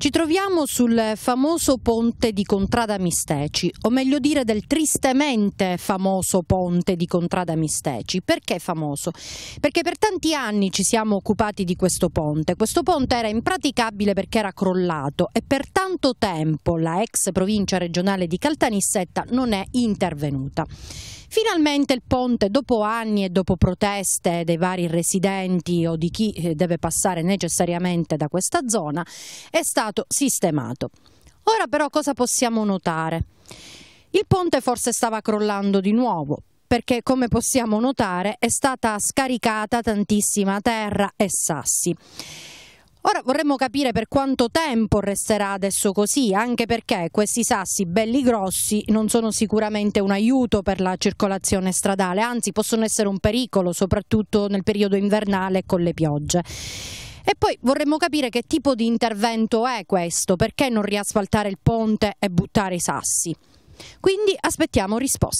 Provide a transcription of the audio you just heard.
Ci troviamo sul famoso ponte di Contrada Misteci, o meglio dire del tristemente famoso ponte di Contrada Misteci. Perché famoso? Perché per tanti anni ci siamo occupati di questo ponte. Questo ponte era impraticabile perché era crollato e per tanto tempo la ex provincia regionale di Caltanissetta non è intervenuta. Finalmente il ponte, dopo anni e dopo proteste dei vari residenti o di chi eh, deve passare necessariamente da questa zona, è stato sistemato. Ora però cosa possiamo notare? Il ponte forse stava crollando di nuovo, perché come possiamo notare è stata scaricata tantissima terra e sassi. Ora vorremmo capire per quanto tempo resterà adesso così, anche perché questi sassi belli grossi non sono sicuramente un aiuto per la circolazione stradale, anzi possono essere un pericolo, soprattutto nel periodo invernale con le piogge. E poi vorremmo capire che tipo di intervento è questo, perché non riasfaltare il ponte e buttare i sassi. Quindi aspettiamo risposte.